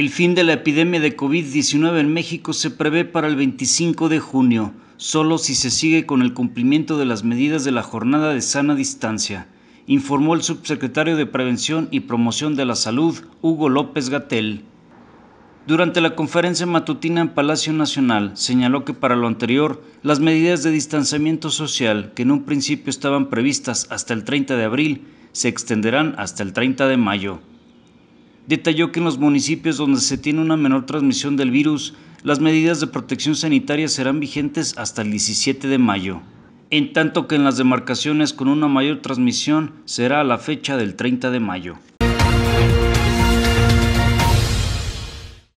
El fin de la epidemia de COVID-19 en México se prevé para el 25 de junio, solo si se sigue con el cumplimiento de las medidas de la jornada de sana distancia, informó el subsecretario de Prevención y Promoción de la Salud, Hugo López Gatel. Durante la conferencia matutina en Palacio Nacional, señaló que para lo anterior, las medidas de distanciamiento social, que en un principio estaban previstas hasta el 30 de abril, se extenderán hasta el 30 de mayo. Detalló que en los municipios donde se tiene una menor transmisión del virus, las medidas de protección sanitaria serán vigentes hasta el 17 de mayo, en tanto que en las demarcaciones con una mayor transmisión será a la fecha del 30 de mayo.